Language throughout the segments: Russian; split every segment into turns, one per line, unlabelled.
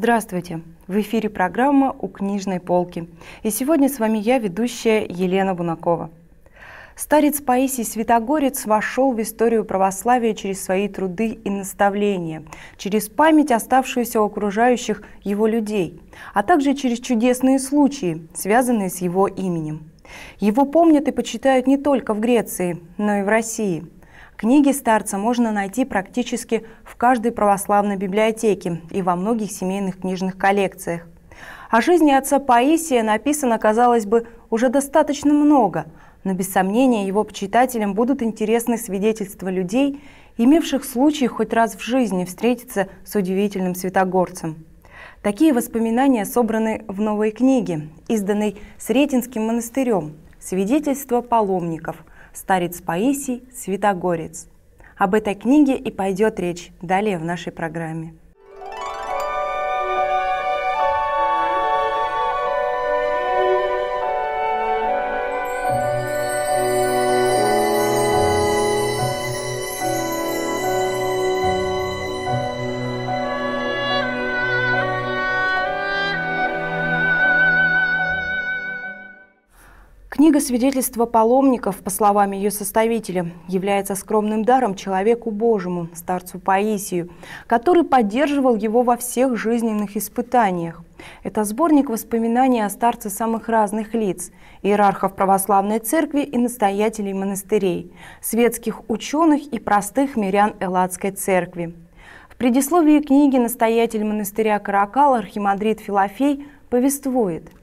Здравствуйте! В эфире программа «У книжной полки». И сегодня с вами я, ведущая Елена Бунакова. Старец Паисий Святогорец вошел в историю православия через свои труды и наставления, через память, оставшуюся у окружающих его людей, а также через чудесные случаи, связанные с его именем. Его помнят и почитают не только в Греции, но и в России – Книги старца можно найти практически в каждой православной библиотеке и во многих семейных книжных коллекциях. О жизни отца Паисия написано, казалось бы, уже достаточно много, но без сомнения его читателям будут интересны свидетельства людей, имевших случай хоть раз в жизни встретиться с удивительным святогорцем. Такие воспоминания собраны в новой книге, изданной Сретенским монастырем – «Свидетельство паломников. Старец Паисий, Святогорец». Об этой книге и пойдет речь далее в нашей программе. Книга свидетельства паломников, по словам ее составителя, является скромным даром человеку Божьему, старцу Паисию, который поддерживал его во всех жизненных испытаниях. Это сборник воспоминаний о старце самых разных лиц – иерархов православной церкви и настоятелей монастырей, светских ученых и простых мирян Элладской церкви. В предисловии книги настоятель монастыря Каракал архимандрит Филофей повествует –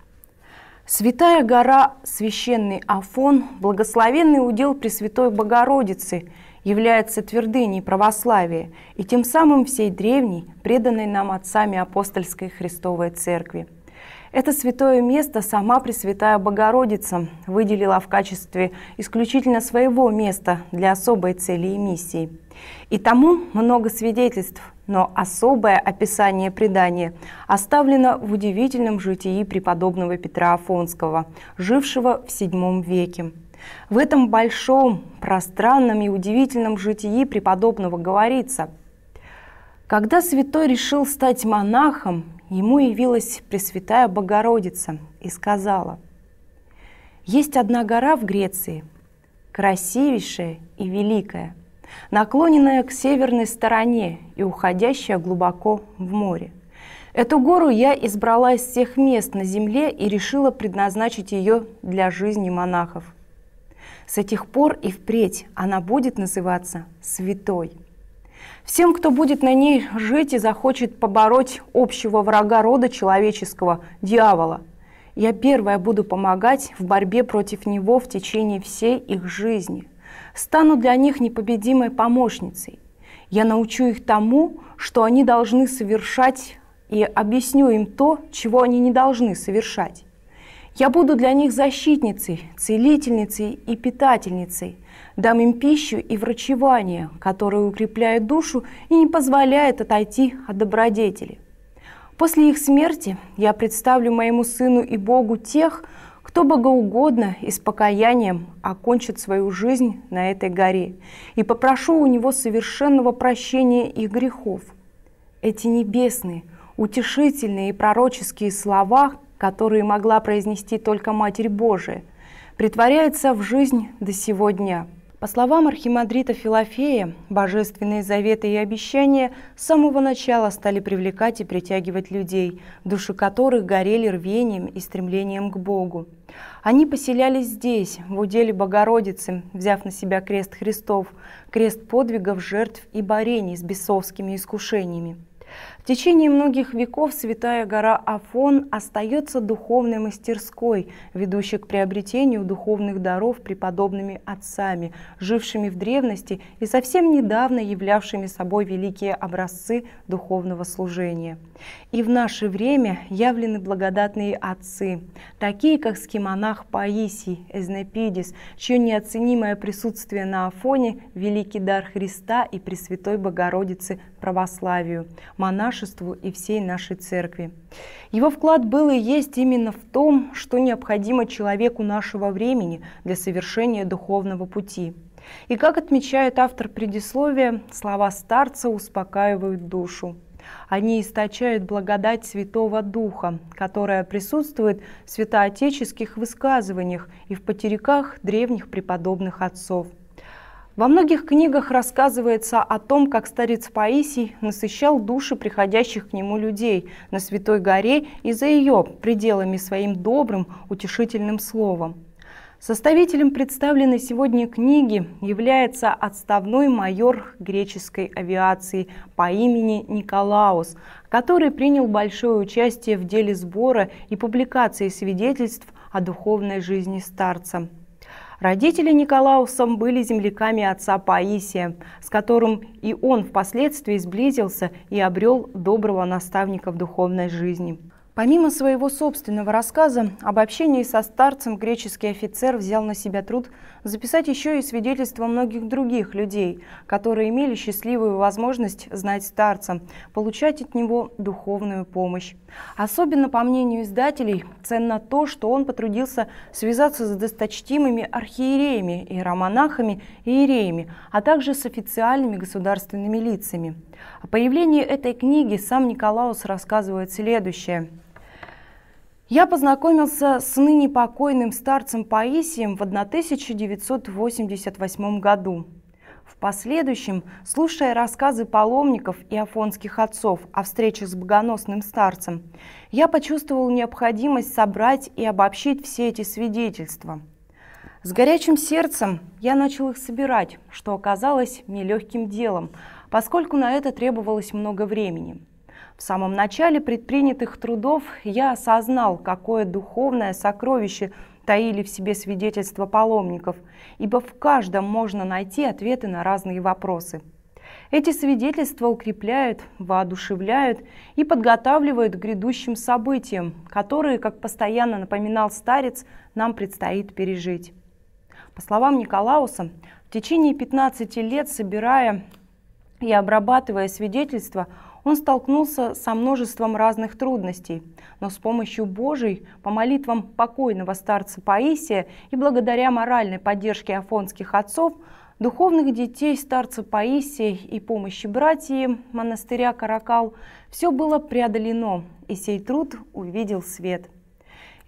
Святая гора, священный Афон, благословенный удел Пресвятой Богородицы, является твердыней православия и тем самым всей древней, преданной нам отцами апостольской Христовой Церкви. Это святое место сама Пресвятая Богородица выделила в качестве исключительно своего места для особой цели и миссии. И тому много свидетельств, но особое описание предания оставлено в удивительном житии преподобного Петра Афонского, жившего в VII веке. В этом большом, пространном и удивительном житии преподобного говорится, «Когда святой решил стать монахом, ему явилась Пресвятая Богородица и сказала, «Есть одна гора в Греции, красивейшая и великая – наклоненная к северной стороне и уходящая глубоко в море. Эту гору я избрала из всех мест на земле и решила предназначить ее для жизни монахов. С этих пор и впредь она будет называться «Святой». Всем, кто будет на ней жить и захочет побороть общего врага рода человеческого, дьявола, я первая буду помогать в борьбе против него в течение всей их жизни – стану для них непобедимой помощницей. Я научу их тому, что они должны совершать, и объясню им то, чего они не должны совершать. Я буду для них защитницей, целительницей и питательницей, дам им пищу и врачевание, которое укрепляет душу и не позволяет отойти от добродетели. После их смерти я представлю моему сыну и Богу тех, кто богоугодно и с покаянием окончит свою жизнь на этой горе, и попрошу у него совершенного прощения их грехов. Эти небесные, утешительные и пророческие слова, которые могла произнести только Матерь Божия, притворяются в жизнь до сегодня – по словам архимандрита Филофея, божественные заветы и обещания с самого начала стали привлекать и притягивать людей, души которых горели рвением и стремлением к Богу. Они поселялись здесь, в уделе Богородицы, взяв на себя крест Христов, крест подвигов, жертв и борений с бесовскими искушениями. В течение многих веков святая гора Афон остается духовной мастерской, ведущей к приобретению духовных даров преподобными отцами, жившими в древности и совсем недавно являвшими собой великие образцы духовного служения. И в наше время явлены благодатные отцы, такие как скимонах Паисий Эзнепидис, чье неоценимое присутствие на Афоне – великий дар Христа и Пресвятой Богородицы православию, монаш монашеству и всей нашей церкви. Его вклад был и есть именно в том, что необходимо человеку нашего времени для совершения духовного пути. И как отмечает автор предисловия, слова старца успокаивают душу. Они источают благодать Святого Духа, которая присутствует в святоотеческих высказываниях и в потериках древних преподобных отцов – во многих книгах рассказывается о том, как старец Паисий насыщал души приходящих к нему людей на Святой горе и за ее пределами своим добрым, утешительным словом. Составителем представленной сегодня книги является отставной майор греческой авиации по имени Николаус, который принял большое участие в деле сбора и публикации свидетельств о духовной жизни старца. Родители Николаусом были земляками отца Паисия, с которым и он впоследствии сблизился и обрел доброго наставника в духовной жизни. Помимо своего собственного рассказа об общении со старцем, греческий офицер взял на себя труд записать еще и свидетельства многих других людей, которые имели счастливую возможность знать старца, получать от него духовную помощь. Особенно, по мнению издателей, ценно то, что он потрудился связаться с досточтимыми архиереями, иеромонахами иереями, а также с официальными государственными лицами. О появлении этой книги сам Николаус рассказывает следующее – я познакомился с ныне покойным старцем Паисием в 1988 году. В последующем, слушая рассказы паломников и афонских отцов о встрече с богоносным старцем, я почувствовал необходимость собрать и обобщить все эти свидетельства. С горячим сердцем я начал их собирать, что оказалось нелегким делом, поскольку на это требовалось много времени – в самом начале предпринятых трудов я осознал, какое духовное сокровище таили в себе свидетельства паломников, ибо в каждом можно найти ответы на разные вопросы. Эти свидетельства укрепляют, воодушевляют и подготавливают к грядущим событиям, которые, как постоянно напоминал старец, нам предстоит пережить. По словам Николауса, в течение 15 лет, собирая и обрабатывая свидетельства он столкнулся со множеством разных трудностей, но с помощью Божией, по молитвам покойного старца Паисия и благодаря моральной поддержке афонских отцов, духовных детей старца Паисия и помощи братьям монастыря Каракал, все было преодолено, и сей труд увидел свет.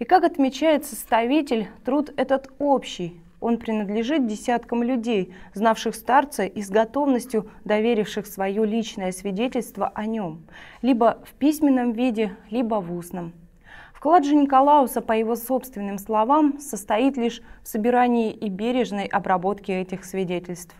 И как отмечает составитель, труд этот общий, он принадлежит десяткам людей, знавших старца и с готовностью доверивших свое личное свидетельство о нем, либо в письменном виде, либо в устном. Вклад же Николауса, по его собственным словам, состоит лишь в собирании и бережной обработке этих свидетельств.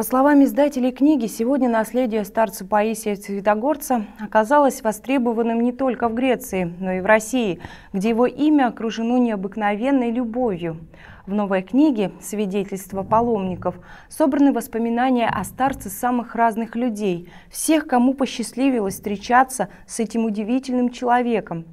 По словам издателей книги, сегодня наследие старца Паисия Цветогорца оказалось востребованным не только в Греции, но и в России, где его имя окружено необыкновенной любовью. В новой книге «Свидетельства паломников» собраны воспоминания о старце самых разных людей, всех, кому посчастливилось встречаться с этим удивительным человеком,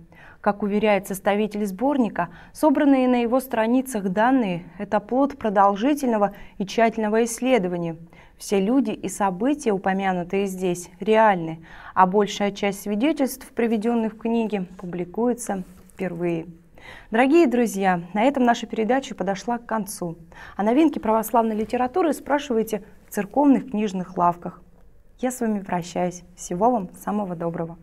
как уверяет составитель сборника, собранные на его страницах данные – это плод продолжительного и тщательного исследования. Все люди и события, упомянутые здесь, реальны, а большая часть свидетельств, приведенных в книге, публикуется впервые. Дорогие друзья, на этом наша передача подошла к концу. О новинке православной литературы спрашивайте в церковных книжных лавках. Я с вами прощаюсь. Всего вам самого доброго.